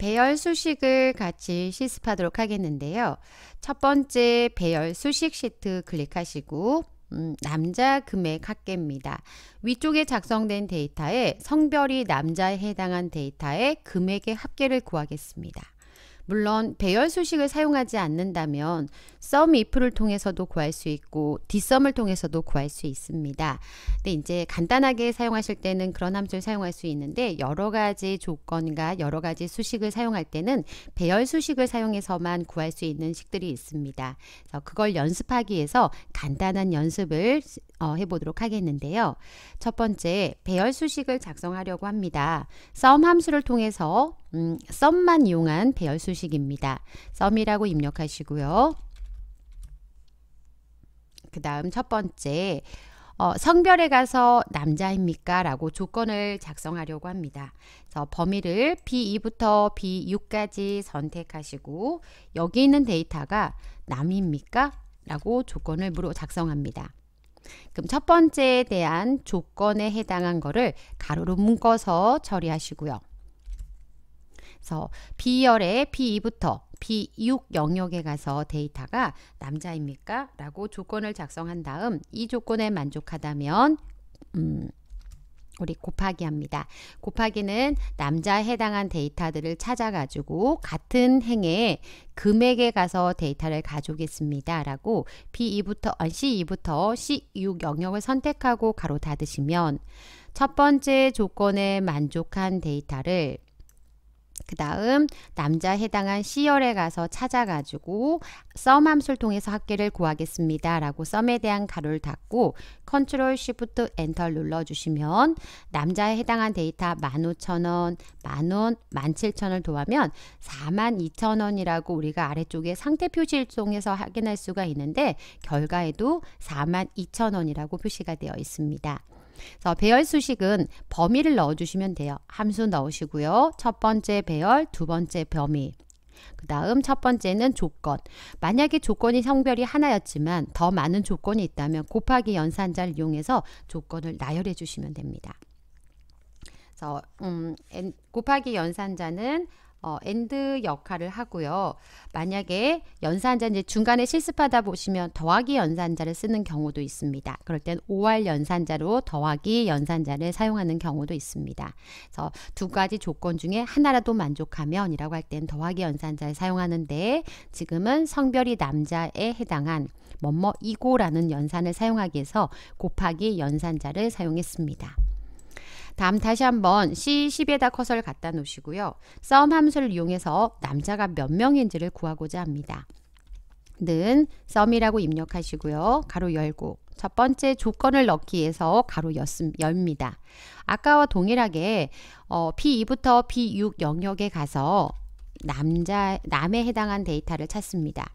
배열 수식을 같이 실습하도록 하겠는데요. 첫 번째 배열 수식 시트 클릭하시고 음, 남자 금액 합계입니다. 위쪽에 작성된 데이터에 성별이 남자에 해당한 데이터의 금액의 합계를 구하겠습니다. 물론 배열 수식을 사용하지 않는다면 sum if를 통해서도 구할 수 있고 dsum을 통해서도 구할 수 있습니다. 근데 이제 간단하게 사용하실 때는 그런 함수를 사용할 수 있는데 여러 가지 조건과 여러 가지 수식을 사용할 때는 배열 수식을 사용해서만 구할 수 있는 식들이 있습니다. 그래서 그걸 연습하기 위해서 간단한 연습을 어, 해보도록 하겠는데요. 첫 번째, 배열 수식을 작성하려고 합니다. sum 함수를 통해서 음, sum만 이용한 배열 수식입니다. sum이라고 입력하시고요. 그 다음 첫 번째, 어, 성별에 가서 남자입니까? 라고 조건을 작성하려고 합니다. 그래서 범위를 B2부터 B6까지 선택하시고 여기 있는 데이터가 남입니까? 라고 조건을 물어 작성합니다. 그럼 첫 번째에 대한 조건에 해당한 거를 가로로 묶어서 처리하시고요. 그래서 B열의 B2부터 B6 영역에 가서 데이터가 남자입니까? 라고 조건을 작성한 다음 이 조건에 만족하다면 음, 우리 곱하기 합니다. 곱하기는 남자에 해당한 데이터들을 찾아가지고 같은 행에 금액에 가서 데이터를 가져오겠습니다. 라고 B2부터, C2부터 C6 영역을 선택하고 가로 닫으시면 첫 번째 조건에 만족한 데이터를 그 다음 남자 해당한 시열에 가서 찾아가지고 썸함수를 통해서 합계를 구하겠습니다. 라고 썸에 대한 가로를 닫고 컨트롤 쉬프트 엔터 눌러주시면 남자에 해당한 데이터 15,000원, 만원, 17,000원을 더하면 42,000원이라고 우리가 아래쪽에 상태 표시를 통해서 확인할 수가 있는데 결과에도 42,000원이라고 표시가 되어 있습니다. 자, 배열 수식은 범위를 넣어주시면 돼요. 함수 넣으시고요. 첫 번째 배열, 두 번째 범위. 그 다음 첫 번째는 조건. 만약에 조건이 성별이 하나였지만 더 많은 조건이 있다면 곱하기 연산자를 이용해서 조건을 나열해 주시면 됩니다. 그래서 음, 곱하기 연산자는 어, and 역할을 하고요. 만약에 연산자 이제 중간에 실습하다 보시면 더하기 연산자를 쓰는 경우도 있습니다. 그럴 땐 OR 연산자로 더하기 연산자를 사용하는 경우도 있습니다. 그래서 두 가지 조건 중에 하나라도 만족하면이라고 할 땐 더하기 연산자를 사용하는데 지금은 성별이 남자에 해당한 뭐뭐 이고라는 연산을 사용하기 위해서 곱하기 연산자를 사용했습니다. 다음 다시 한번 C10에다 커서를 갖다 놓으시고요. 썸 함수를 이용해서 남자가 몇 명인지를 구하고자 합니다. 는 썸이라고 입력하시고요. 가로 열고 첫 번째 조건을 넣기 위해서 가로 열, 엽니다. 아까와 동일하게 어, B2부터 B6 영역에 가서 남자, 남에 해당한 데이터를 찾습니다.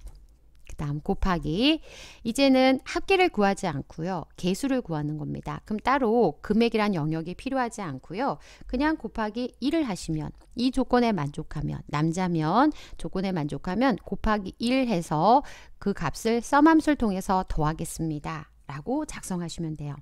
그다음 곱하기 이제는 합계를 구하지 않고요. 개수를 구하는 겁니다. 그럼 따로 금액이란 영역이 필요하지 않고요. 그냥 곱하기 1을 하시면 이 조건에 만족하면 남자면 조건에 만족하면 곱하기 1 해서 그 값을 썸함수를 통해서 더하겠습니다. 라고 작성하시면 돼요.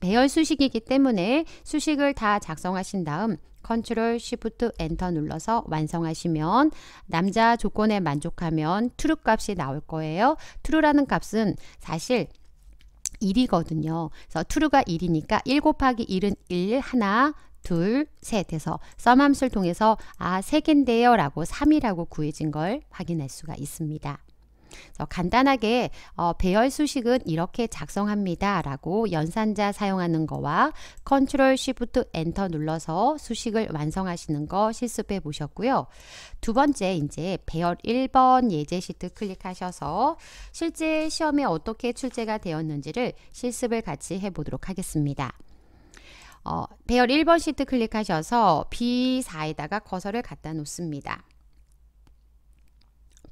배열 수식이기 때문에 수식을 다 작성하신 다음 컨트롤 시프트 엔터 눌러서 완성하시면 남자 조건에 만족하면 트루 값이 나올 거예요. 트루라는 값은 사실 1이거든요. 그래서 true가 1이니까 1 곱하기 1은 1, 하나, 둘, 셋 해서 썸함수를 통해서 아, 세개인데요 라고 3이라고 구해진 걸 확인할 수가 있습니다. 간단하게 어, 배열 수식은 이렇게 작성합니다. 라고 연산자 사용하는 거와 컨트롤 쉬프트 엔터 눌러서 수식을 완성하시는 거 실습해 보셨고요. 두 번째 이제 배열 1번 예제 시트 클릭하셔서 실제 시험에 어떻게 출제가 되었는지를 실습을 같이 해보도록 하겠습니다. 어, 배열 1번 시트 클릭하셔서 B4에다가 커서를 갖다 놓습니다.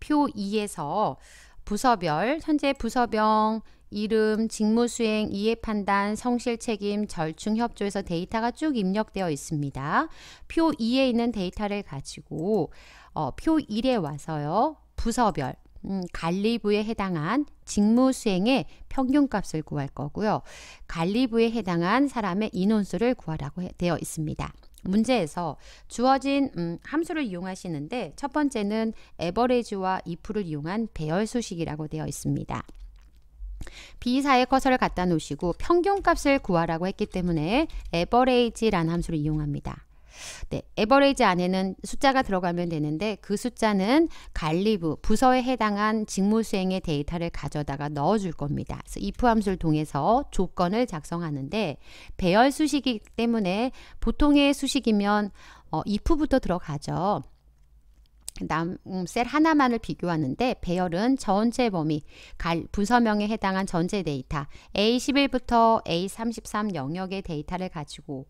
표 2에서 부서별, 현재 부서병, 이름, 직무수행, 이해판단, 성실책임, 절충협조에서 데이터가 쭉 입력되어 있습니다. 표 2에 있는 데이터를 가지고 어, 표 1에 와서요. 부서별, 음, 관리부에 해당한 직무수행의 평균값을 구할 거고요. 관리부에 해당한 사람의 인원수를 구하라고 되어 있습니다. 문제에서 주어진 음, 함수를 이용하시는데 첫 번째는 a v e r a g e 와 if를 이용한 배열 수식이라고 되어 있습니다. B4에 커서를 갖다 놓으시고 평균값을 구하라고 했기 때문에 average라는 함수를 이용합니다. 네, 에버레이지 안에는 숫자가 들어가면 되는데 그 숫자는 관리부, 부서에 해당한 직무 수행의 데이터를 가져다가 넣어줄 겁니다. 그래서 if 함수를 통해서 조건을 작성하는데 배열 수식이기 때문에 보통의 수식이면 어, if부터 들어가죠. 남셀 음, 하나만을 비교하는데 배열은 전체 범위, 갈, 부서명에 해당한 전체 데이터 A11부터 A33 영역의 데이터를 가지고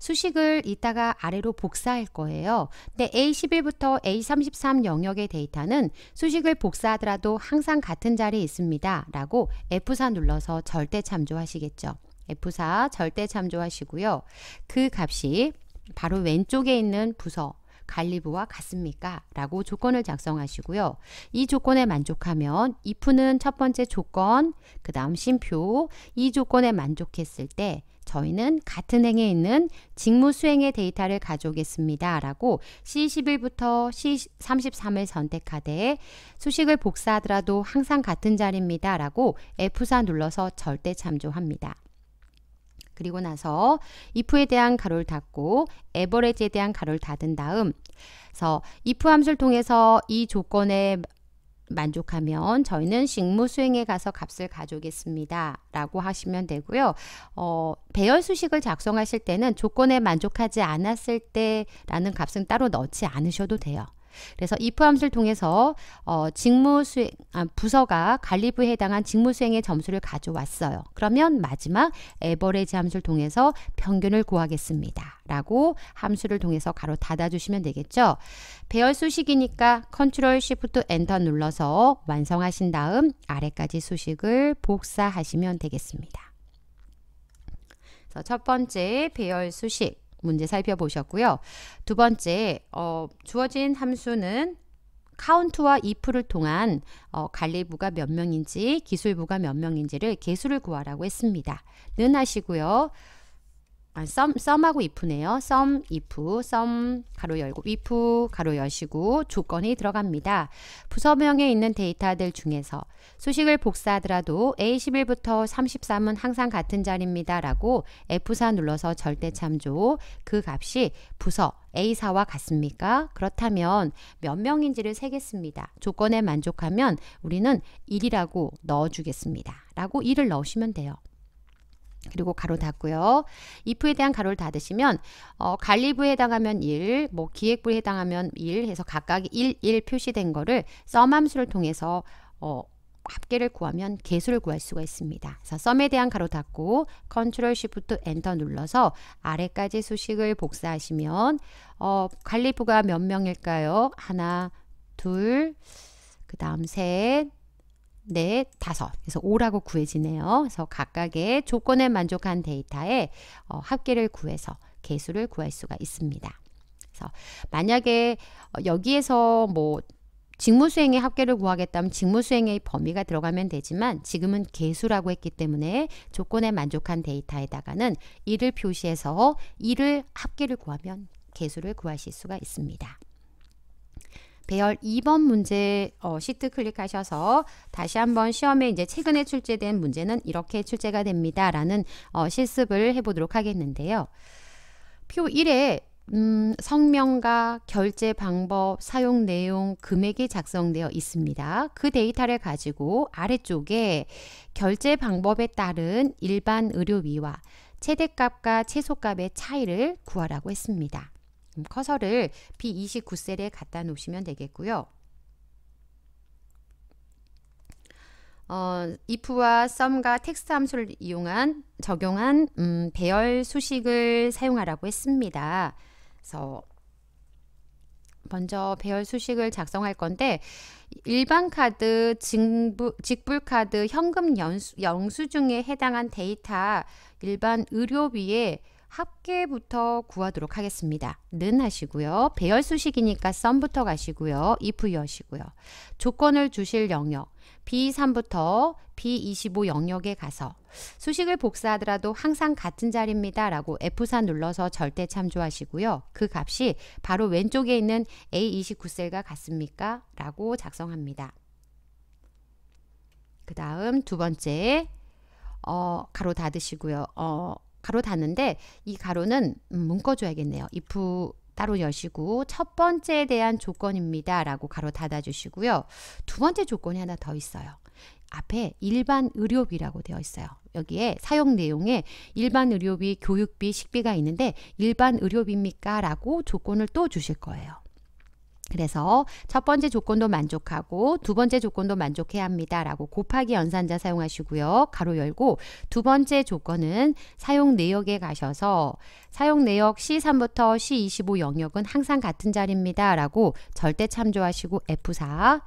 수식을 이따가 아래로 복사할 거예요. 근데 A11부터 A33 영역의 데이터는 수식을 복사하더라도 항상 같은 자리에 있습니다. 라고 F4 눌러서 절대 참조하시겠죠. F4 절대 참조하시고요. 그 값이 바로 왼쪽에 있는 부서 관리부와 같습니까? 라고 조건을 작성하시고요. 이 조건에 만족하면 if는 첫 번째 조건, 그 다음 심표, 이 조건에 만족했을 때 저희는 같은 행에 있는 직무 수행의 데이터를 가져오겠습니다. 라고 C11부터 C33을 선택하되 수식을 복사하더라도 항상 같은 자리입니다. 라고 F4 눌러서 절대 참조합니다. 그리고 나서 if에 대한 가로를 닫고 average에 대한 가로를 닫은 다음 그래서 if 함수를 통해서 이 조건에 만족하면 저희는 식무 수행에 가서 값을 가져오겠습니다. 라고 하시면 되고요. 어, 배열 수식을 작성하실 때는 조건에 만족하지 않았을 때라는 값은 따로 넣지 않으셔도 돼요. 그래서 if 함수를 통해서 어, 직무 수행 아, 부서가 관리부에 해당한 직무 수행의 점수를 가져왔어요. 그러면 마지막 에버레지 함수를 통해서 평균을 구하겠습니다. 라고 함수를 통해서 가로 닫아주시면 되겠죠. 배열수 식이니까 컨트롤 시프트 엔터 눌러서 완성하신 다음 아래까지 수식을 복사하시면 되겠습니다. 첫 번째 배열 수식 문제 살펴보셨고요. 두 번째, 어, 주어진 함수는 카운트와 if를 통한 어, 관리부가 몇 명인지 기술부가 몇 명인지를 개수를 구하라고 했습니다. 는 하시고요. 아, 썸, 썸하고 if네요. 썸, if, 썸, 가로 열고, if, 가로 여시고, 조건이 들어갑니다. 부서명에 있는 데이터들 중에서 수식을 복사하더라도 A11부터 33은 항상 같은 자리입니다. 라고 F4 눌러서 절대 참조, 그 값이 부서, a 4와 같습니까? 그렇다면 몇 명인지를 세겠습니다. 조건에 만족하면 우리는 1이라고 넣어주겠습니다. 라고 1을 넣으시면 돼요. 그리고 가로 닫고요. if에 대한 가로를 닫으시면 어, 관리부에 해당하면 1, 뭐 기획부에 해당하면 1 해서 각각 1, 1 표시된 거를 썸함수를 통해서 어, 합계를 구하면 개수를 구할 수가 있습니다. 그래서 썸에 대한 가로 닫고 컨트롤 쉬프트 엔터 눌러서 아래까지 수식을 복사하시면 어, 관리부가 몇 명일까요? 하나, 둘, 그 다음 셋, 넷, 네, 다섯. 그래서 5라고 구해지네요. 그래서 각각의 조건에 만족한 데이터의 어, 합계를 구해서 개수를 구할 수가 있습니다. 그래서 만약에 어, 여기에서 뭐 직무수행의 합계를 구하겠다면 직무수행의 범위가 들어가면 되지만 지금은 개수라고 했기 때문에 조건에 만족한 데이터에다가는 이를 표시해서 이를 합계를 구하면 개수를 구하실 수가 있습니다. 배열 2번 문제 어, 시트 클릭하셔서 다시 한번 시험에 이제 최근에 출제된 문제는 이렇게 출제가 됩니다. 라는 어, 실습을 해보도록 하겠는데요. 표 1에 음, 성명과 결제 방법, 사용 내용, 금액이 작성되어 있습니다. 그 데이터를 가지고 아래쪽에 결제 방법에 따른 일반 의료비와 최대값과 최소값의 차이를 구하라고 했습니다. 커서를 B29셀에 갖다 놓으시면 되겠고요. 어, if와 sum과 텍스트 함수를 이용한 적용한 음, 배열 수식을 사용하라고 했습니다. 그래서 먼저 배열 수식을 작성할 건데 일반 카드, 징부, 직불 카드, 현금 연수, 영수증에 해당한 데이터 일반 의료비에 합계부터 구하도록 하겠습니다. 는 하시고요. 배열수식이니까 썸부터 가시고요. if 여시고요. 조건을 주실 영역 B3부터 B25 영역에 가서 수식을 복사하더라도 항상 같은 자리입니다. 라고 F4 눌러서 절대 참조하시고요. 그 값이 바로 왼쪽에 있는 A29셀과 같습니까? 라고 작성합니다. 그 다음 두 번째 어, 가로 닫으시고요. 어, 가로 닫는데 이 가로는 음, 묶어줘야겠네요. if 따로 여시고 첫 번째에 대한 조건입니다. 라고 가로 닫아주시고요. 두 번째 조건이 하나 더 있어요. 앞에 일반 의료비라고 되어 있어요. 여기에 사용 내용에 일반 의료비, 교육비, 식비가 있는데 일반 의료비입니까? 라고 조건을 또 주실 거예요. 그래서 첫 번째 조건도 만족하고 두 번째 조건도 만족해야 합니다. 라고 곱하기 연산자 사용하시고요. 가로 열고 두 번째 조건은 사용 내역에 가셔서 사용 내역 C3부터 C25 영역은 항상 같은 자리입니다. 라고 절대 참조하시고 F4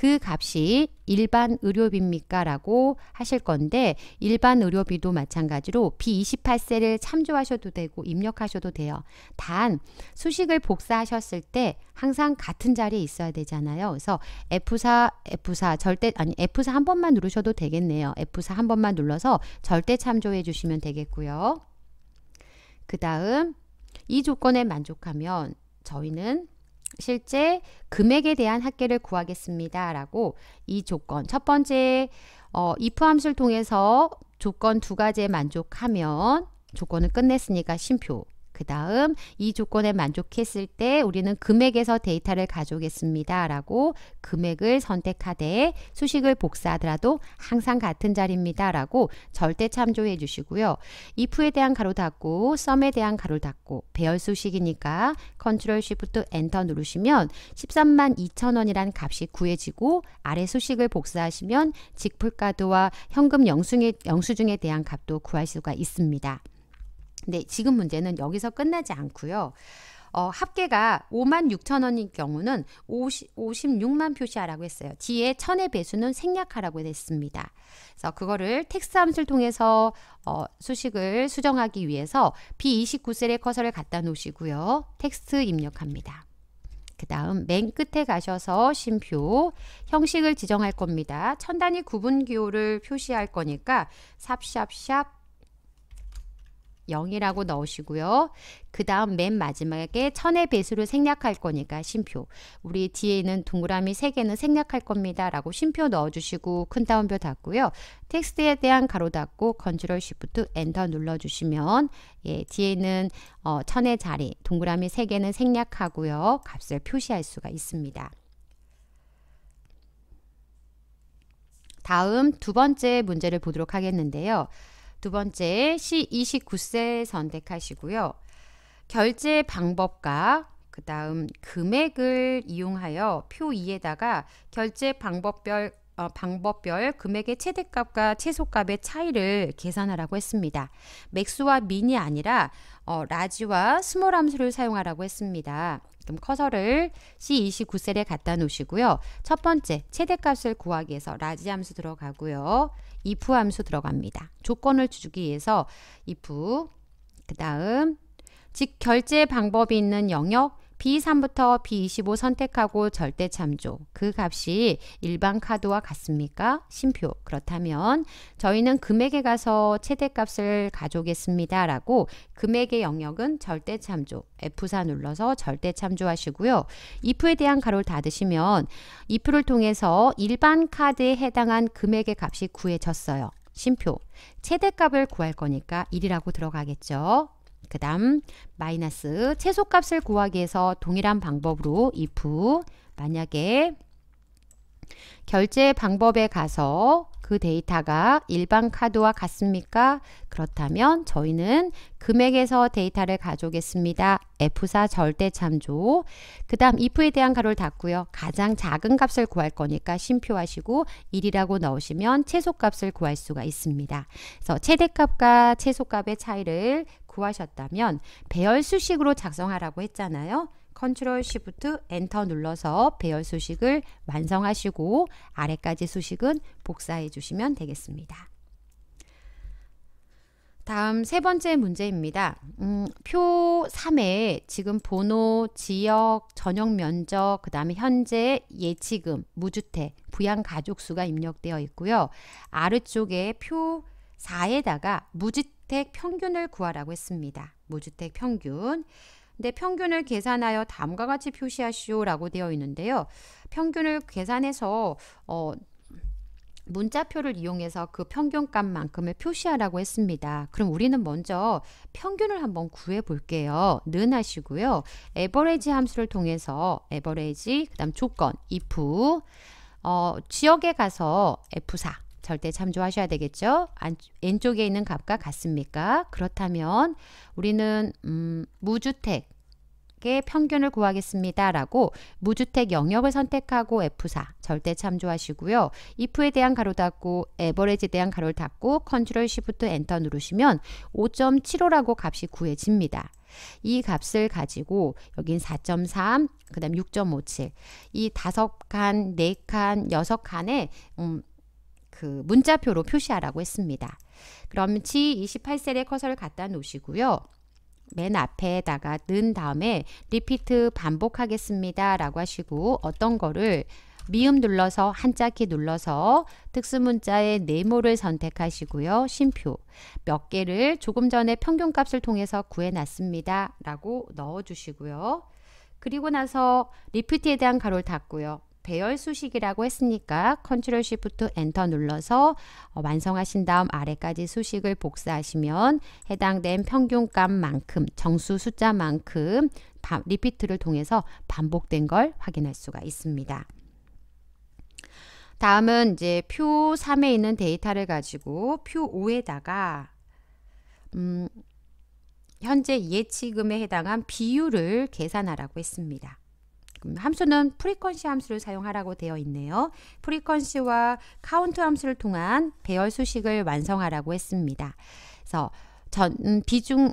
그 값이 일반 의료비입니까? 라고 하실 건데 일반 의료비도 마찬가지로 B28세를 참조하셔도 되고 입력하셔도 돼요. 단 수식을 복사하셨을 때 항상 같은 자리에 있어야 되잖아요. 그래서 F4, F4 절대 아니 F4 한 번만 누르셔도 되겠네요. F4 한 번만 눌러서 절대 참조해 주시면 되겠고요. 그 다음 이 조건에 만족하면 저희는 실제 금액에 대한 합계를 구하겠습니다. 라고 이 조건 첫 번째 어, if 함수를 통해서 조건 두 가지에 만족하면 조건을 끝냈으니까 심표 그 다음 이 조건에 만족했을 때 우리는 금액에서 데이터를 가져오겠습니다. 라고 금액을 선택하되 수식을 복사하더라도 항상 같은 자리입니다. 라고 절대 참조해 주시고요. if에 대한 가로 닫고 s u m 에 대한 가로 닫고 배열 수식이니까 컨트롤 Shift 엔터 누르시면 13만 2천원이란 값이 구해지고 아래 수식을 복사하시면 직불가드와 현금 영수증에 대한 값도 구할 수가 있습니다. 근데 지금 문제는 여기서 끝나지 않고요. 어, 합계가 5만 6천 원인 경우는 50, 56만 표시하라고 했어요. 뒤에 천의 배수는 생략하라고 했습니다. 그래서 그거를 텍스 함수를 통해서 어, 수식을 수정하기 위해서 b 2 9셀의 커서를 갖다 놓으시고요. 텍스트 입력합니다. 그 다음 맨 끝에 가셔서 심표 형식을 지정할 겁니다. 천 단위 구분 기호를 표시할 거니까 삽샵샵 0이라고 넣으시고요. 그 다음 맨 마지막에 천의 배수를 생략할 거니까 심표. 우리 뒤에 있는 동그라미 3개는 생략할 겁니다. 라고 심표 넣어주시고 큰 따옴표 닫고요. 텍스트에 대한 가로 닫고 컨트롤 쉬프트 엔터 눌러주시면 예, 뒤에 있는 어, 천의 자리 동그라미 3개는 생략하고요. 값을 표시할 수가 있습니다. 다음 두 번째 문제를 보도록 하겠는데요. 두 번째 시 29세 선택하시고요. 결제 방법과 그 다음 금액을 이용하여 표 2에다가 결제 방법별 어, 방법별 금액의 최대값과 최소값의 차이를 계산하라고 했습니다. 맥스와 민이 아니라 어, 라지와 스몰 함수를 사용하라고 했습니다. 그럼 커서를 C29셀에 갖다 놓으시고요. 첫 번째 최대값을 구하기 위해서 라지 함수 들어가고요. if 함수 들어갑니다. 조건을 주기 위해서 if 그 다음 즉 결제 방법이 있는 영역 B3부터 B25 선택하고 절대 참조. 그 값이 일반 카드와 같습니까? 심표. 그렇다면 저희는 금액에 가서 최대값을 가져오겠습니다. 라고 금액의 영역은 절대 참조. F4 눌러서 절대 참조하시고요. if에 대한 가로를 닫으시면 if를 통해서 일반 카드에 해당한 금액의 값이 구해졌어요. 심표. 최대값을 구할 거니까 1이라고 들어가겠죠. 그 다음 마이너스 최소값을 구하기 위해서 동일한 방법으로 if 만약에 결제 방법에 가서 그 데이터가 일반 카드와 같습니까? 그렇다면 저희는 금액에서 데이터를 가져오겠습니다. F4 절대 참조. 그 다음 if에 대한 가로를 닫고요. 가장 작은 값을 구할 거니까 심표하시고 1이라고 넣으시면 최소값을 구할 수가 있습니다. 그래서 최대값과 최소값의 차이를 구하셨다면 배열 수식으로 작성하라고 했잖아요. 컨트롤 시프트 엔터 눌러서 배열 수식을 완성하시고 아래까지 수식은 복사해 주시면 되겠습니다. 다음 세 번째 문제입니다. 음, 표 3에 지금 번호, 지역, 전용 면적, 그 다음에 현재 예치금, 무주택, 부양 가족 수가 입력되어 있고요. 아래쪽에 표 4에다가 무주택 무주택 평균을 구하라고 했습니다. 무주택 평균. 근데 평균을 계산하여 다음과 같이 표시하시오라고 되어 있는데요. 평균을 계산해서 어, 문자표를 이용해서 그 평균값만큼을 표시하라고 했습니다. 그럼 우리는 먼저 평균을 한번 구해 볼게요. 는 하시고요. 에버레지 함수를 통해서 에버레지 그다음 조건 if 어, 지역에 가서 F4 절대 참조하셔야 되겠죠. 안, 왼쪽에 있는 값과 같습니까? 그렇다면 우리는 음, 무주택의 평균을 구하겠습니다. 라고 무주택 영역을 선택하고 F4 절대 참조하시고요. if에 대한 가로 닫고 에버레지에 대한 가로 닫고 컨트롤 시프트 엔터 누르시면 5.75라고 값이 구해집니다. 이 값을 가지고 여긴 4.3, 그 다음 6.57이 다섯 칸, 네 칸, 여섯 칸에 음, 그 문자표로 표시하라고 했습니다. 그럼 지 28셀에 커서를 갖다 놓으시고요. 맨 앞에다가 넣은 다음에 리피트 반복하겠습니다 라고 하시고 어떤 거를 미음 눌러서 한자키 눌러서 특수문자의 네모를 선택하시고요. 심표몇 개를 조금 전에 평균값을 통해서 구해놨습니다. 라고 넣어주시고요. 그리고 나서 리피트에 대한 가로를 닫고요. 배열 수식이라고 했으니까 컨트롤 쉬프트 엔터 눌러서 어, 완성하신 다음 아래까지 수식을 복사하시면 해당된 평균값만큼 정수 숫자만큼 리피트를 통해서 반복된 걸 확인할 수가 있습니다. 다음은 이제 표 3에 있는 데이터를 가지고 표 5에다가 음, 현재 예치금에 해당한 비율을 계산하라고 했습니다. 함수는 프리퀀시 함수를 사용하라고 되어 있네요. 프리퀀시와 카운트 함수를 통한 배열 수식을 완성하라고 했습니다. 그래서 전 음, 비중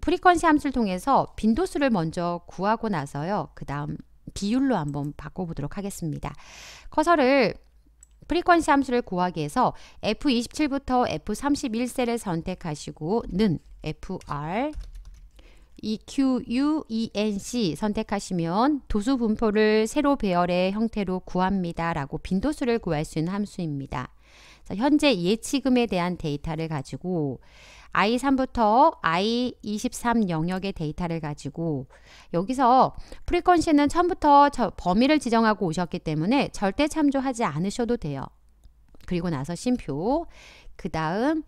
프리퀀시 함수를 통해서 빈도수를 먼저 구하고 나서요. 그다음 비율로 한번 바꿔 보도록 하겠습니다. 커서를 프리퀀시 함수를 구하기 위해서 F27부터 F31셀을 선택하시고 는 FR EQUENC 선택하시면 도수 분포를 세로 배열의 형태로 구합니다. 라고 빈도수를 구할 수 있는 함수입니다. 현재 예치금에 대한 데이터를 가지고 I3부터 I23 영역의 데이터를 가지고 여기서 프리퀀시는 처음부터 범위를 지정하고 오셨기 때문에 절대 참조하지 않으셔도 돼요. 그리고 나서 심표 그 다음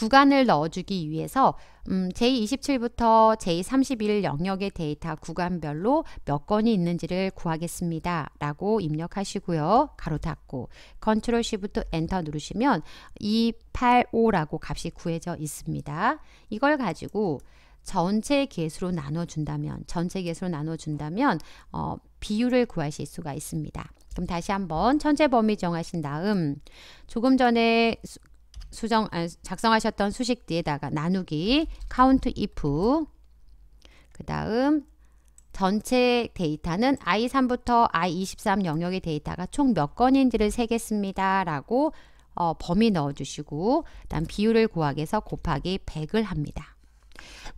구간을 넣어주기 위해서 음, J27부터 J31 영역의 데이터 구간별로 몇 건이 있는지를 구하겠습니다. 라고 입력하시고요. 가로 닫고 컨트롤 C부터 엔터 누르시면 285라고 값이 구해져 있습니다. 이걸 가지고 전체 개수로 나눠준다면 전체 개수로 나눠준다면 어, 비율을 구하실 수가 있습니다. 그럼 다시 한번 천재 범위 정하신 다음 조금 전에 수정 아, 작성하셨던 수식뒤에다가 나누기 카운트 if 그 다음 전체 데이터는 i3부터 i23 영역의 데이터가 총 몇 건인지를 세겠습니다. 라고 어, 범위 넣어주시고 그 다음 비율을 구하기 위해서 곱하기 100을 합니다.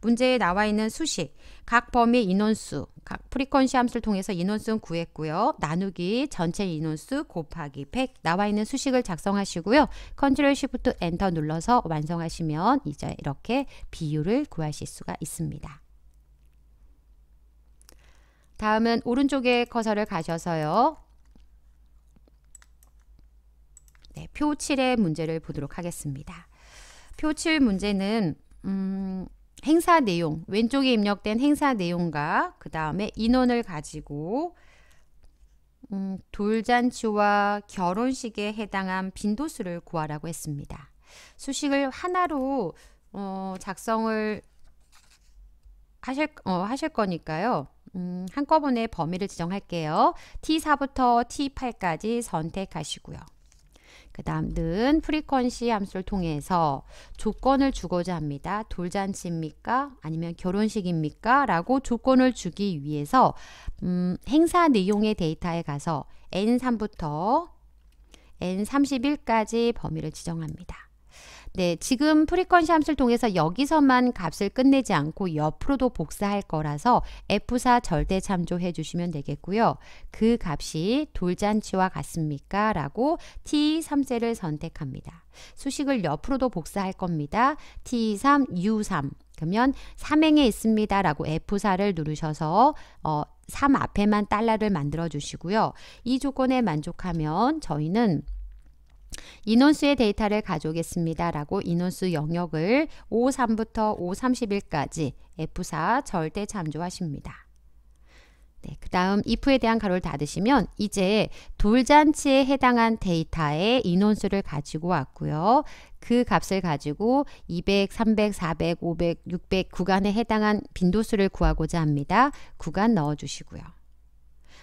문제에 나와 있는 수식, 각범위 인원수, 각 프리퀀시 함수를 통해서 인원수는 구했고요. 나누기 전체 인원수 곱하기 100 나와 있는 수식을 작성하시고요. 컨트롤 시프트 엔터 눌러서 완성하시면 이제 이렇게 비율을 구하실 수가 있습니다. 다음은 오른쪽에 커서를 가셔서요. 네, 표 7의 문제를 보도록 하겠습니다. 표 7 문제는 음, 행사 내용, 왼쪽에 입력된 행사 내용과 그 다음에 인원을 가지고 음, 돌잔치와 결혼식에 해당한 빈도수를 구하라고 했습니다. 수식을 하나로 어, 작성을 하실, 어, 하실 거니까요. 음, 한꺼번에 범위를 지정할게요. T4부터 T8까지 선택하시고요. 그 다음 는 프리퀀시 함수를 통해서 조건을 주고자 합니다. 돌잔치입니까? 아니면 결혼식입니까? 라고 조건을 주기 위해서 음, 행사 내용의 데이터에 가서 N3부터 N31까지 범위를 지정합니다. 네, 지금 프리퀀시 함수를 통해서 여기서만 값을 끝내지 않고 옆으로도 복사할 거라서 F4 절대 참조해 주시면 되겠고요. 그 값이 돌잔치와 같습니까? 라고 T3셀을 선택합니다. 수식을 옆으로도 복사할 겁니다. T3, U3. 그러면 3행에 있습니다 라고 F4를 누르셔서 어, 3 앞에만 달러를 만들어 주시고요. 이 조건에 만족하면 저희는 인원수의 데이터를 가져오겠습니다. 라고 인원수 영역을 O3부터 O31까지 F4 절대 참조하십니다. 네, 그 다음 if에 대한 가로를 닫으시면 이제 돌잔치에 해당한 데이터의 인원수를 가지고 왔고요. 그 값을 가지고 200, 300, 400, 500, 600 구간에 해당한 빈도수를 구하고자 합니다. 구간 넣어주시고요.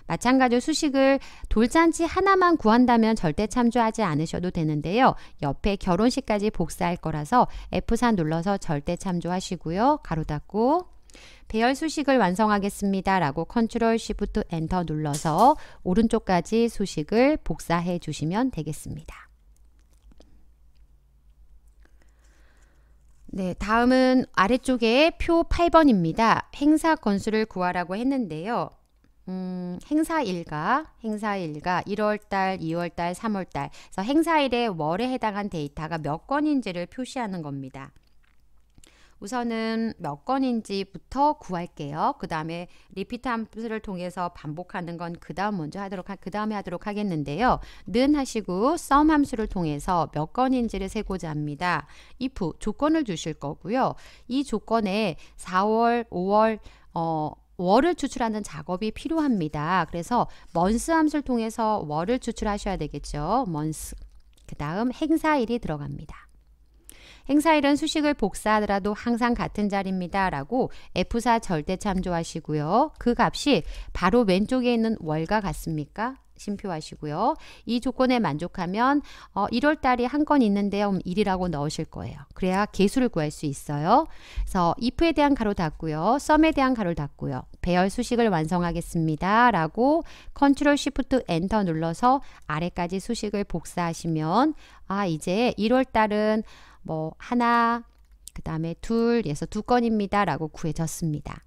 마찬가지로 수식을 돌잔치 하나만 구한다면 절대 참조하지 않으셔도 되는데요. 옆에 결혼식까지 복사할 거라서 F4 눌러서 절대 참조하시고요. 가로 닫고 배열 수식을 완성하겠습니다. 라고 컨트롤 시프트 엔터 눌러서 오른쪽까지 수식을 복사해 주시면 되겠습니다. 네, 다음은 아래쪽에 표 8번입니다. 행사 건수를 구하라고 했는데요. 음, 행사일과 행사일과 1월달, 2월달, 3월달 그래서 행사일에 월에 해당한 데이터가 몇 건인지를 표시하는 겁니다. 우선은 몇 건인지부터 구할게요. 그 다음에 리피트 함수를 통해서 반복하는 건 그 다음 먼저 하도록 그 다음에 하도록 하겠는데요. 는 하시고 sum 함수를 통해서 몇 건인지를 세고자 합니다. if 조건을 주실 거고요. 이 조건에 4월, 5월, 어, 월을 추출하는 작업이 필요합니다. 그래서 먼스 함수를 통해서 월을 추출하셔야 되겠죠. 먼스. 그 다음 행사일이 들어갑니다. 행사일은 수식을 복사하더라도 항상 같은 자리입니다. 라고 F4 절대 참조하시고요. 그 값이 바로 왼쪽에 있는 월과 같습니까? 심표하시고요. 이 조건에 만족하면 어, 1월 달에 한 건 있는데요. 1이라고 넣으실 거예요. 그래야 개수를 구할 수 있어요. 그래서 if에 대한 가로 닫고요. s u m 에 대한 가로 닫고요. 배열 수식을 완성하겠습니다. 라고 컨트롤 쉬프트 엔터 눌러서 아래까지 수식을 복사하시면 아 이제 1월 달은 뭐 하나 그 다음에 둘에서두 건입니다. 라고 구해졌습니다.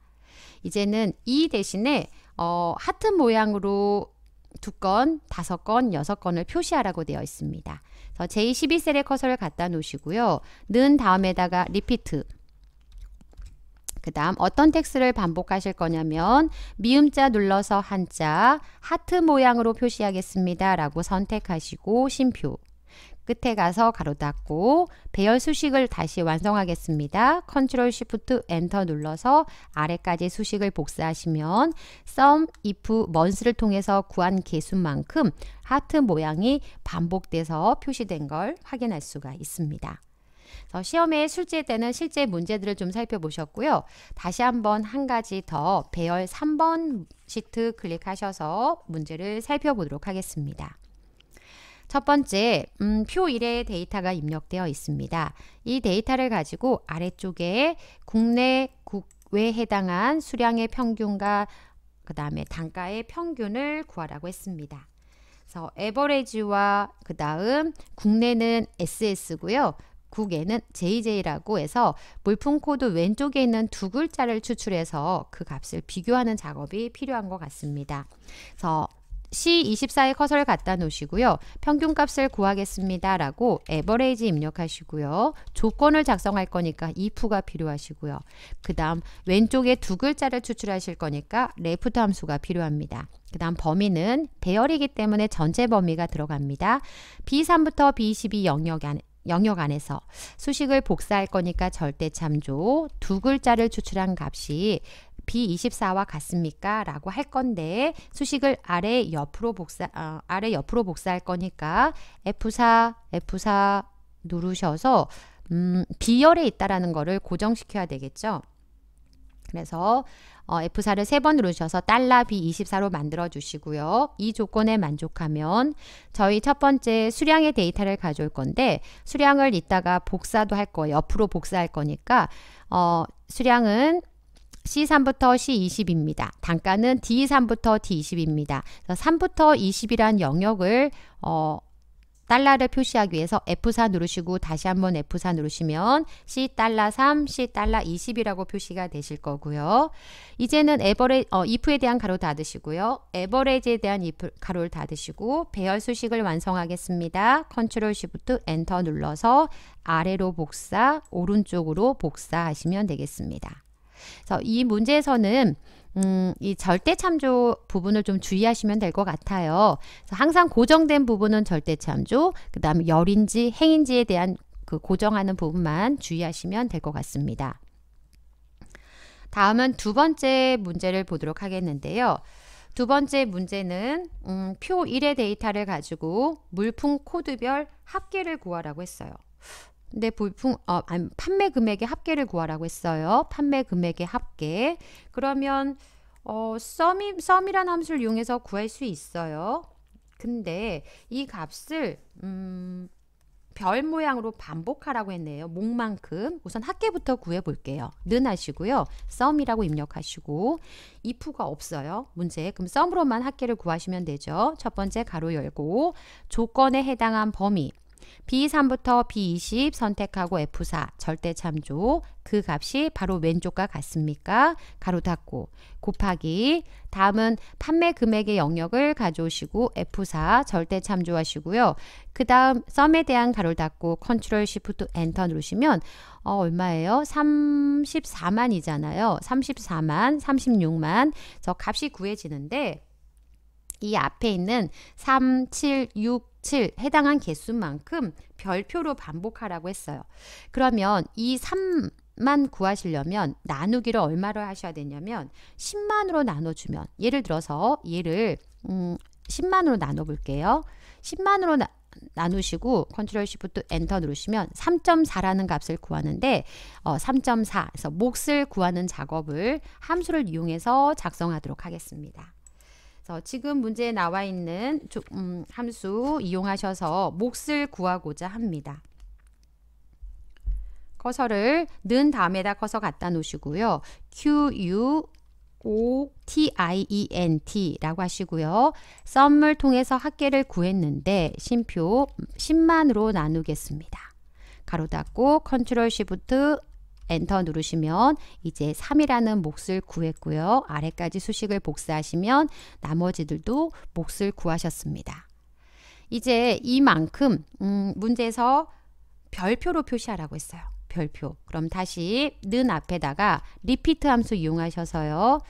이제는 이 대신에 어, 하트 모양으로 두 건, 다섯 건, 여섯 건을 표시하라고 되어 있습니다. 그래2셀에 커서를 갖다 놓으시고요. 는 다음에다가 리피트. 그 다음 어떤 텍스를 반복하실 거냐면 미음자 눌러서 한자 하트 모양으로 표시하겠습니다 라고 선택하시고 심표 끝에 가서 가로 닫고 배열 수식을 다시 완성하겠습니다. 컨트롤 쉬프트 엔터 눌러서 아래까지 수식을 복사하시면 sum, if, month를 통해서 구한 개수만큼 하트 모양이 반복돼서 표시된 걸 확인할 수가 있습니다. 시험에 출제되는 실제 문제들을 좀 살펴보셨고요. 다시 한번 한 가지 더 배열 3번 시트 클릭하셔서 문제를 살펴보도록 하겠습니다. 첫 번째, 음, 표 1에 데이터가 입력되어 있습니다. 이 데이터를 가지고 아래쪽에 국내 국외에 해당한 수량의 평균과 그 다음에 단가의 평균을 구하라고 했습니다. 그래서 에버레지와 그 다음 국내는 SS고요. 국에는 JJ라고 해서 물품 코드 왼쪽에 있는 두 글자를 추출해서 그 값을 비교하는 작업이 필요한 것 같습니다. 그래서 C24의 커서를 갖다 놓으시고요. 평균값을 구하겠습니다. 라고 에버레이지 입력하시고요. 조건을 작성할 거니까 if가 필요하시고요. 그 다음 왼쪽에 두 글자를 추출하실 거니까 left 함수가 필요합니다. 그 다음 범위는 배열이기 때문에 전체 범위가 들어갑니다. B3부터 B12 영역 안에 영역 안에서 수식을 복사할 거니까 절대 참조 두 글자를 추출한 값이 B24와 같습니까? 라고 할 건데 수식을 아래 옆으로 복사 어, 아래 옆으로 복사할 거니까 F4 F4 누르셔서 음, B열에 있다라는 거를 고정시켜야 되겠죠. 그래서 어, F4를 세 번 누르셔서 달러 B24로 만들어 주시고요. 이 조건에 만족하면 저희 첫 번째 수량의 데이터를 가져올 건데 수량을 이따가 복사도 할 거예요. 옆으로 복사할 거니까 어, 수량은 C3부터 C20입니다. 단가는 D3부터 D20입니다. 3부터 20이란 영역을 어, 달러를 표시하기 위해서 F4 누르시고 다시 한번 F4 누르시면 C$3, C$20이라고 표시가 되실 거고요. 이제는 에버레 어, if에 대한 가로 닫으시고요. 에버레지에 대한 if 가로를 닫으시고 배열 수식을 완성하겠습니다. Ctrl Shift Enter 눌러서 아래로 복사, 오른쪽으로 복사하시면 되겠습니다. 그래서 이 문제에서는 음, 이 절대 참조 부분을 좀 주의하시면 될 것 같아요. 항상 고정된 부분은 절대 참조, 그 다음에 열인지 행인지에 대한 그 고정하는 부분만 주의하시면 될 것 같습니다. 다음은 두 번째 문제를 보도록 하겠는데요. 두 번째 문제는 음, 표 1의 데이터를 가지고 물품 코드별 합계를 구하라고 했어요. 근데 부품 어, 판매 금액의 합계를 구하라고 했어요. 판매 금액의 합계. 그러면 어, 썸이 썸이란 함수를 이용해서 구할 수 있어요. 근데 이 값을 음, 별 모양으로 반복하라고 했네요. 목만큼 우선 합계부터 구해 볼게요. 는 하시고요. 썸이라고 입력하시고 if가 없어요. 문제. 그럼 s u m 으로만 합계를 구하시면 되죠. 첫 번째 가로 열고 조건에 해당한 범위 B3부터 B20 선택하고 F4 절대 참조 그 값이 바로 왼쪽과 같습니까? 가로 닫고 곱하기 다음은 판매 금액의 영역을 가져오시고 F4 절대 참조하시고요. 그 다음 썸에 대한 가로 닫고 컨트롤 시프트 엔터 누르시면 어, 얼마예요? 34만이잖아요. 34만, 36만 저 값이 구해지는데 이 앞에 있는 3, 7, 6, 7. 해당한 개수만큼 별표로 반복하라고 했어요. 그러면 이 3만 구하시려면 나누기를 얼마로 하셔야 되냐면 10만으로 나눠주면 예를 들어서 얘를 음, 10만으로 나눠볼게요. 10만으로 나, 나누시고 컨트롤 시프트 엔터 누르시면 3.4라는 값을 구하는데 어, 3.4 그래서 몫을 구하는 작업을 함수를 이용해서 작성하도록 하겠습니다. 그래서 지금 문제에 나와 있는 조, 음, 함수 이용하셔서 몫을 구하고자 합니다. 커서를 는 다음에다 커서 갖다 놓으시고요. Q, U, O, T, I, E, N, T라고 하시고요. 썸을 통해서 합계를 구했는데 심표 10만으로 음, 나누겠습니다. 가로 닫고 컨트롤 시프트 엔터 누르시면 이제 3이라는 몫을 구했고요. 아래까지 수식을 복사하시면 나머지들도 몫을 구하셨습니다. 이제 이만큼 음, 문제에서 별표로 표시하라고 했어요. 별표. 그럼 다시 는 앞에다가 리피트 함수 이용하셔서요.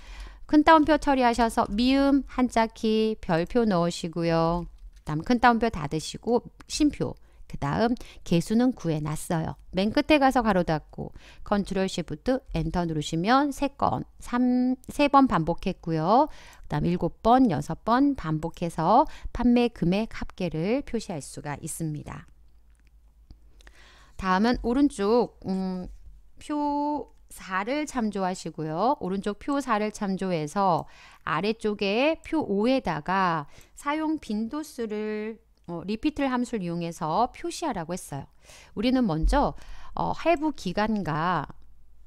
큰 따옴표 처리하셔서 미음 한자키 별표 넣으시고요. 그다음 큰 따옴표 닫으시고 심표 그 다음 개수는 9에 났어요맨 끝에 가서 가로 닫고 컨트롤 시프트 엔터 누르시면 3건 3, 3번 반복했고요. 그 다음 7번 6번 반복해서 판매 금액 합계를 표시할 수가 있습니다. 다음은 오른쪽 음, 표 4를 참조하시고요. 오른쪽 표 4를 참조해서 아래쪽에 표 5에다가 사용 빈도수를 어, 리피틀 함수를 이용해서 표시하라고 했어요. 우리는 먼저 어, 할부 기간과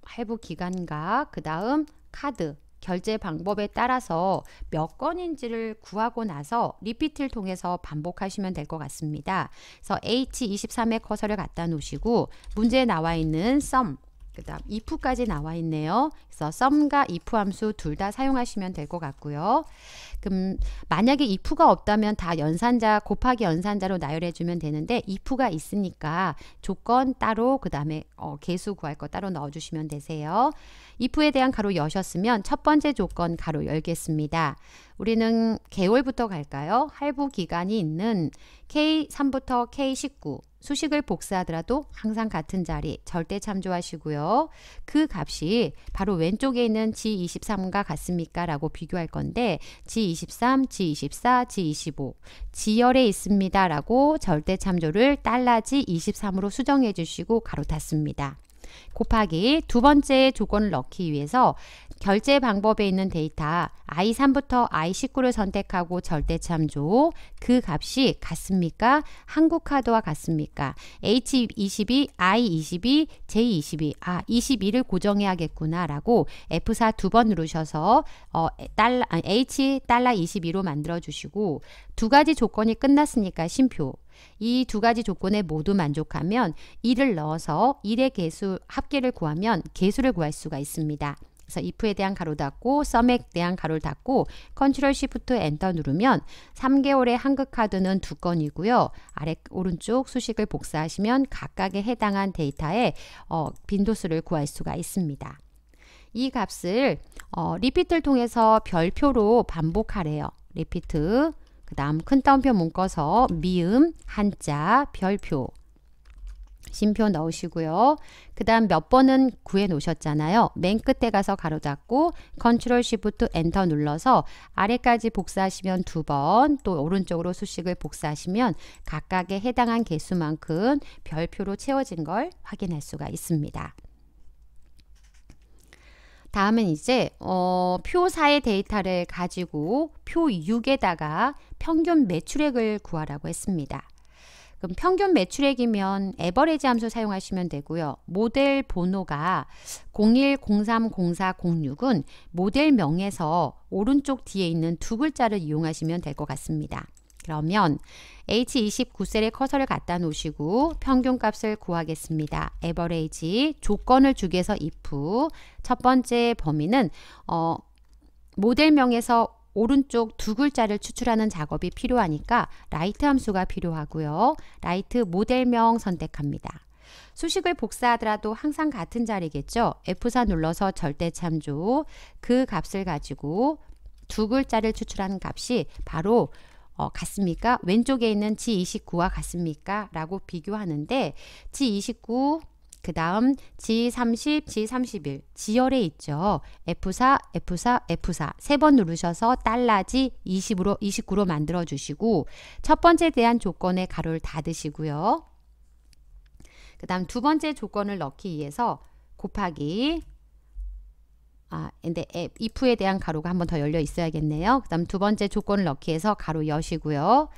할부 기간과 그 다음 카드 결제 방법에 따라서 몇 건인지를 구하고 나서 리피트를 통해서 반복하시면 될 것 같습니다. 그래서 H23의 커서를 갖다 놓으시고 문제에 나와 있는 sum 그 다음 if까지 나와 있네요. 그래서 sum과 if 함수 둘 다 사용하시면 될 것 같고요. 그럼 만약에 i f 가 없다면 다 연산자 곱하기 연산자로 나열해 주면 되는데 i f 가 있으니까 조건 따로 그 다음에 어, 개수 구할 거 따로 넣어 주시면 되세요. i f 에 대한 가로 여셨으면 첫 번째 조건 가로 열겠습니다. 우리는 개월부터 갈까요? 할부 기간이 있는 K3부터 K19 수식을 복사하더라도 항상 같은 자리 절대 참조하시고요. 그 값이 바로 왼쪽에 있는 G23과 같습니까? 라고 비교할 건데 G23 G23, G24, G25 지열에 있습니다 라고 절대 참조를 달라지 23으로 수정해 주시고 가로 탔습니다. 곱하기 두 번째 조건을 넣기 위해서 결제 방법에 있는 데이터 i3부터 i19를 선택하고 절대참조 그 값이 같습니까? 한국카드와 같습니까? H22, I22, J22 아 22를 고정해야겠구나 라고 F4 두 번 누르셔서 어, 달러, 아, H 22로 만들어 주시고 두 가지 조건이 끝났으니까 심표 이 두 가지 조건에 모두 만족하면 1을 넣어서 1의 개수 합계를 구하면 개수를 구할 수가 있습니다. 그래서 if에 대한 가로 닫고 썸에 대한 가로 닫고 컨트롤 시프트 엔터 누르면 3개월의 한국 카드는 두 건이고요. 아래 오른쪽 수식을 복사하시면 각각에 해당한 데이터의 어, 빈도수를 구할 수가 있습니다. 이 값을 어, 리피트를 통해서 별표로 반복하래요. 리피트 그 다음 큰따옴표 묶어서 미음, 한자, 별표 쉼표 넣으시고요. 그 다음 몇 번은 구해 놓으셨잖아요. 맨 끝에 가서 가로잡고 컨트롤 시프트 엔터 눌러서 아래까지 복사하시면 두 번, 또 오른쪽으로 수식을 복사하시면 각각의 해당한 개수만큼 별표로 채워진 걸 확인할 수가 있습니다. 다음은 이제 어, 표 4의 데이터를 가지고 표 6에다가 평균 매출액을 구하라고 했습니다. 그럼 평균 매출액이면 에버리지 함수 사용하시면 되고요. 모델 번호가 01030406은 모델명에서 오른쪽 뒤에 있는 두 글자를 이용하시면 될 것 같습니다. 그러면 H29셀에 커서를 갖다 놓으시고 평균값을 구하겠습니다. 에버레이지 조건을 주기에서 if 첫 번째 범위는 어, 모델명에서 오른쪽 두 글자를 추출하는 작업이 필요하니까 라이트 함수가 필요하고요. 라이트 모델명 선택합니다. 수식을 복사하더라도 항상 같은 자리겠죠? F4 눌러서 절대 참조 그 값을 가지고 두 글자를 추출하는 값이 바로 어, 같습니까? 왼쪽에 있는 G29와 같습니까? 라고 비교하는데 G29 그 다음 G30, G31 지열에 있죠. F4, F4, F4 세 번 누르셔서 달라지 20으로, 29로 만들어 주시고 첫 번째 대한 조건의 가로를 닫으시고요. 그 다음 두 번째 조건을 넣기 위해서 곱하기 아, 근데 if에 대한 가로가 한 번 더 열려 있어야겠네요. 그 다음 두 번째 조건을 넣기 위해서 가로 여시고요.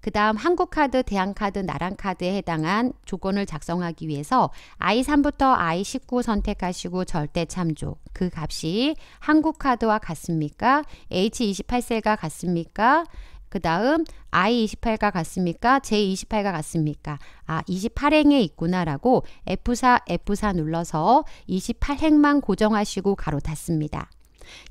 그 다음 한국카드, 대한카드, 나랑카드에 해당한 조건을 작성하기 위해서 I3부터 I19 선택하시고 절대 참조. 그 값이 한국카드와 같습니까? H28셀과 같습니까? 그 다음 I28과 같습니까? J28과 같습니까? 아, 28행에 있구나라고 F4, F4 눌러서 28행만 고정하시고 가로 닫습니다.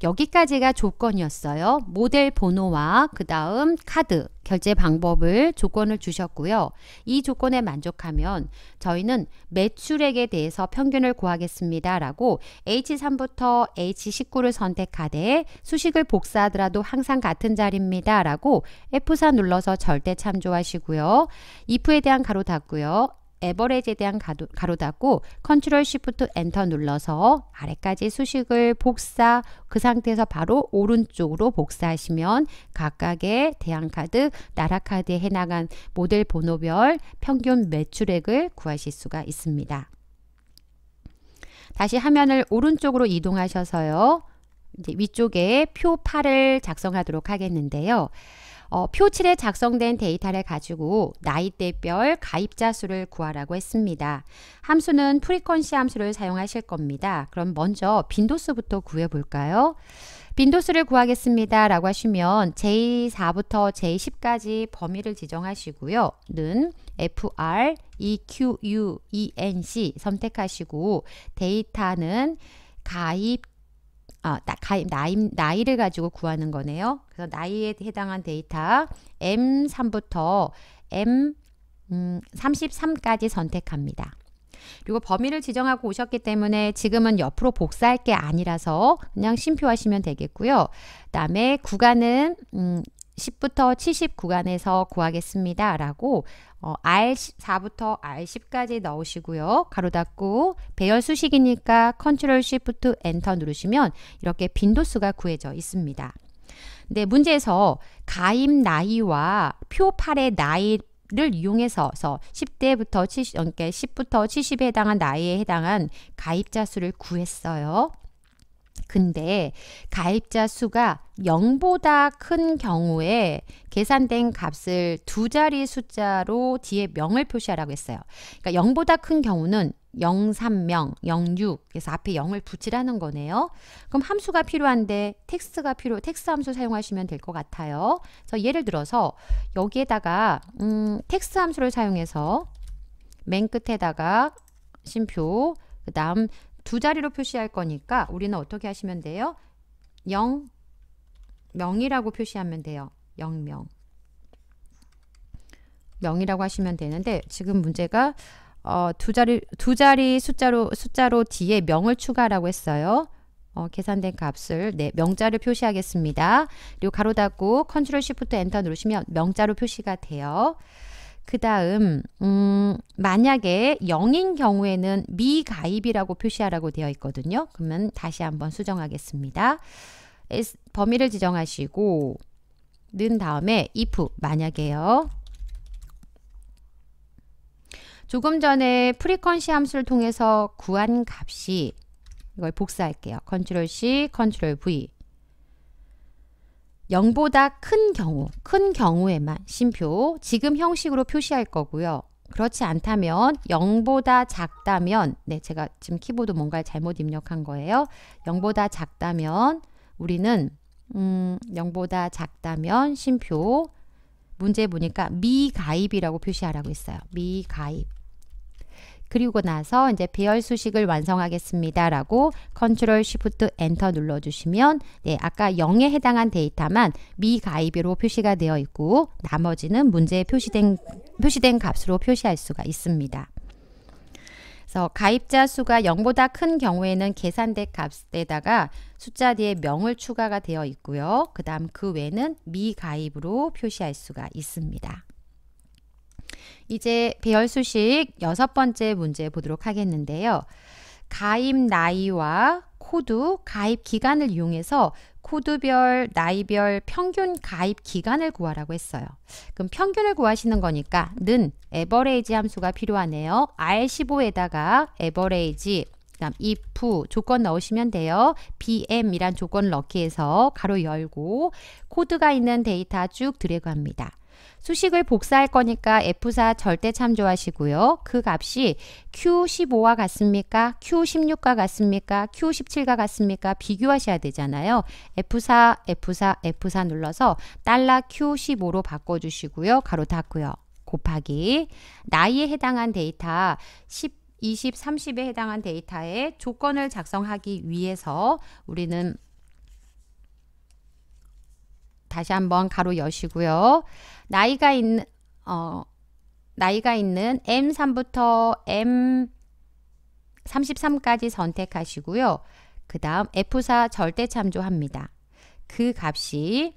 여기까지가 조건이었어요. 모델 번호와 그 다음 카드, 결제 방법을 조건을 주셨고요. 이 조건에 만족하면 저희는 매출액에 대해서 평균을 구하겠습니다. 라고 H3부터 H19를 선택하되 수식을 복사하더라도 항상 같은 자리입니다. 라고 F4 눌러서 절대 참조하시고요. if에 대한 가로 닫고요. 에버레지에 대한 가도, 가로닫고 컨트롤 쉬프트 엔터 눌러서 아래까지 수식을 복사 그 상태에서 바로 오른쪽으로 복사하시면 각각의 대안카드, 나라카드에 해나간 모델 번호별 평균 매출액을 구하실 수가 있습니다. 다시 화면을 오른쪽으로 이동하셔서요. 위쪽에 표 8을 작성하도록 하겠는데요. 어, 표칠에 작성된 데이터를 가지고 나이대별 가입자 수를 구하라고 했습니다. 함수는 프리퀀시 함수를 사용하실 겁니다. 그럼 먼저 빈도수부터 구해볼까요? 빈도수를 구하겠습니다. 라고 하시면 J4부터 J10까지 범위를 지정하시고요. 는 FR, EQU, ENC 선택하시고 데이터는 가입 아, 나이, 나이를 가지고 구하는 거네요. 그래서 나이에 해당한 데이터 M3부터 M 33까지 선택합니다. 그리고 범위를 지정하고 오셨기 때문에 지금은 옆으로 복사할 게 아니라서 그냥 심표하시면 되겠고요. 그 다음에 구간은 음, 10부터 70 구간에서 구하겠습니다. 라고 어, R4부터 R10까지 넣으시고요. 가로 닫고 배열 수식이니까 컨트롤 쉬프트 엔터 누르시면 이렇게 빈도수가 구해져 있습니다. 근데 문제에서 가입 나이와 표팔의 나이 를 이용해서 10대부터 70, 그러니까 10부터 70에 해당한 나이에 해당한 가입자 수를 구했어요. 근데 가입자 수가 0보다 큰 경우에 계산된 값을 두 자리 숫자로 뒤에 명을 표시하라고 했어요. 그러니까 0보다 큰 경우는 03명, 06 그래서 앞에 0을 붙이라는 거네요. 그럼 함수가 필요한데 텍스트가 필요, 텍스트 함수 사용하시면 될 것 같아요. 그래서 예를 들어서 여기에다가 음, 텍스트 함수를 사용해서 맨 끝에다가 심표 그 다음 두 자리로 표시할 거니까 우리는 어떻게 하시면 돼요? 0 명이라고 표시하면 돼요. 0명. 0이라고 하시면 되는데 지금 문제가 어, 두 자리 두 자리 숫자로 숫자로 뒤에 명을 추가라고 했어요. 어, 계산된 값을 네, 명자를 표시하겠습니다. 그리고 가로 닫고 컨트롤 시프트 엔터 누르시면 명자로 표시가 돼요. 그 다음 음, 만약에 0인 경우에는 미가입이라고 표시하라고 되어 있거든요. 그러면 다시 한번 수정하겠습니다. 범위를 지정하시고 는 다음에 if 만약에요. 조금 전에 프리퀀시 함수를 통해서 구한 값이 이걸 복사할게요. 컨트롤 C, 컨트롤 V 영보다큰 경우, 큰 경우에만 심표, 지금 형식으로 표시할 거고요. 그렇지 않다면 0보다 작다면 네 제가 지금 키보드 뭔가를 잘못 입력한 거예요. 0보다 작다면 우리는 음 0보다 작다면 심표 문제 보니까 미가입이라고 표시하라고 했어요. 미가입 그리고 나서 이제 배열 수식을 완성하겠습니다라고 컨트롤 쉬프트 엔터 눌러주시면 네, 아까 0에 해당한 데이터만 미가입으로 표시가 되어 있고 나머지는 문제에 표시된 표시된 값으로 표시할 수가 있습니다. 그래서 가입자 수가 0보다 큰 경우에는 계산된 값에다가 숫자 뒤에 명을 추가가 되어 있고요. 그 다음 그 외는 미가입으로 표시할 수가 있습니다. 이제 배열수식 여섯 번째 문제 보도록 하겠는데요. 가입 나이와 코드 가입 기간을 이용해서 코드별, 나이별, 평균 가입 기간을 구하라고 했어요. 그럼 평균을 구하시는 거니까 는 에버레이지 함수가 필요하네요. R15에다가 에버레이지 그다음 if 조건 넣으시면 돼요. bm이란 조건을 넣기 위해서 가로 열고 코드가 있는 데이터 쭉 드래그합니다. 수식을 복사할 거니까 F4 절대 참조하시고요. 그 값이 Q15와 같습니까? Q16과 같습니까? Q17과 같습니까? 비교하셔야 되잖아요. F4, F4, F4 눌러서 달러 Q15로 바꿔주시고요. 가로 닫고요. 곱하기 나이에 해당한 데이터 10 20, 30에 해당한 데이터의 조건을 작성하기 위해서 우리는 다시 한번 가로 여시고요. 나이가 있는 어 나이가 있는 M3부터 M33까지 선택하시고요. 그 다음 F4 절대 참조합니다. 그 값이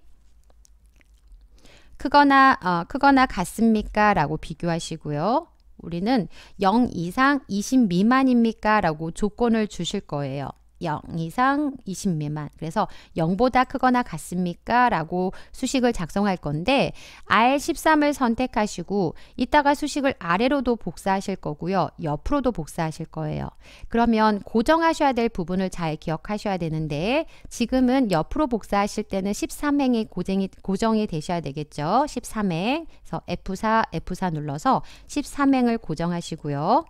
크거나 어, 크거나 같습니까? 라고 비교하시고요. 우리는 0 이상 20 미만입니까? 라고 조건을 주실 거예요. 0 이상 20 미만 그래서 0보다 크거나 같습니까? 라고 수식을 작성할 건데 R13을 선택하시고 이따가 수식을 아래로도 복사하실 거고요. 옆으로도 복사하실 거예요. 그러면 고정하셔야 될 부분을 잘 기억하셔야 되는데 지금은 옆으로 복사하실 때는 13행이 고정이, 고정이 되셔야 되겠죠. 13행 그래서 F4, F4 눌러서 13행을 고정하시고요.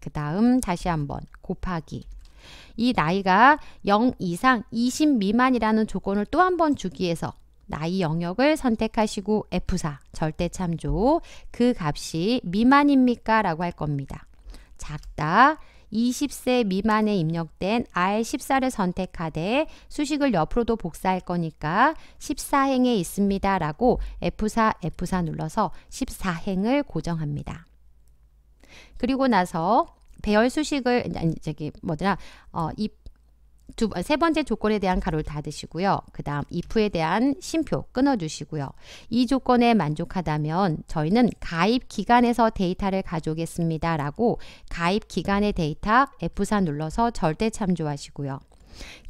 그 다음 다시 한번 곱하기 이 나이가 0 이상 20 미만이라는 조건을 또 한 번 주기 위해서 나이 영역을 선택하시고 F4 절대 참조 그 값이 미만입니까? 라고 할 겁니다. 작다 20세 미만에 입력된 R14를 선택하되 수식을 옆으로도 복사할 거니까 14행에 있습니다. 라고 F4, F4 눌러서 14행을 고정합니다. 그리고 나서 배열 수식을 저기 뭐더라 어이 두, 세 번째 조건에 대한 가로를 닫으시고요. 그 다음 if에 대한 심표 끊어주시고요. 이 조건에 만족하다면 저희는 가입 기간에서 데이터를 가져오겠습니다. 라고 가입 기간의 데이터 F4 눌러서 절대 참조하시고요.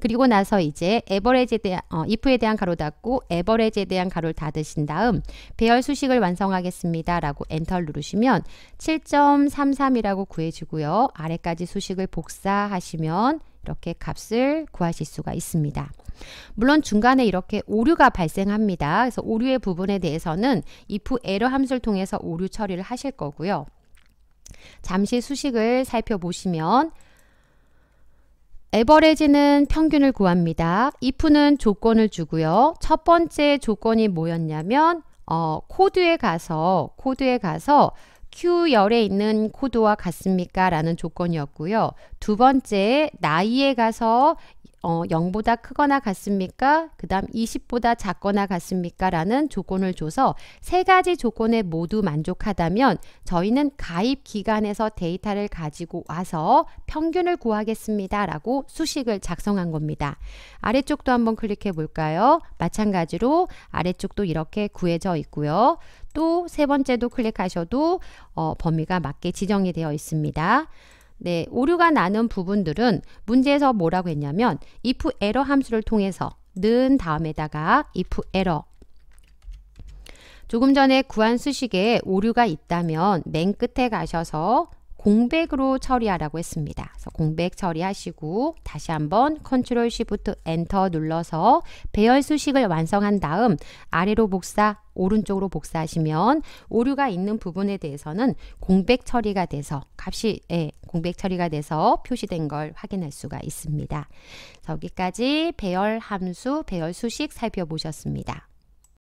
그리고 나서 이제 에버레지에 대한 어, if에 대한 가로 닫고 에버레지에 대한 가로를 닫으신 다음 배열 수식을 완성하겠습니다. 라고 엔터를 누르시면 7.33이라고 구해주고요. 아래까지 수식을 복사하시면 이렇게 값을 구하실 수가 있습니다. 물론 중간에 이렇게 오류가 발생합니다. 그래서 오류의 부분에 대해서는 if error 함수를 통해서 오류 처리를 하실 거고요. 잠시 수식을 살펴보시면 에버레지는 평균을 구합니다. if는 조건을 주고요. 첫 번째 조건이 뭐였냐면 어, 코드에 가서 코드에 가서 Q열에 있는 코드와 같습니까? 라는 조건이었고요. 두 번째, 나이에 가서 어, 0보다 크거나 같습니까? 그 다음 20보다 작거나 같습니까? 라는 조건을 줘서 세 가지 조건에 모두 만족하다면 저희는 가입 기간에서 데이터를 가지고 와서 평균을 구하겠습니다. 라고 수식을 작성한 겁니다. 아래쪽도 한번 클릭해 볼까요? 마찬가지로 아래쪽도 이렇게 구해져 있고요. 또 세 번째도 클릭하셔도 어, 범위가 맞게 지정이 되어 있습니다. 네, 오류가 나는 부분들은 문제에서 뭐라고 했냐면 if error 함수를 통해서 는 다음에다가 if error 조금 전에 구한 수식에 오류가 있다면 맨 끝에 가셔서 공백으로 처리하라고 했습니다. 그래서 공백 처리하시고 다시 한번 컨트롤 시프트 엔터 눌러서 배열 수식을 완성한 다음 아래로 복사 오른쪽으로 복사하시면 오류가 있는 부분에 대해서는 공백 처리가 돼서 값이 예, 공백 처리가 돼서 표시된 걸 확인할 수가 있습니다. 여기까지 배열 함수, 배열 수식 살펴보셨습니다.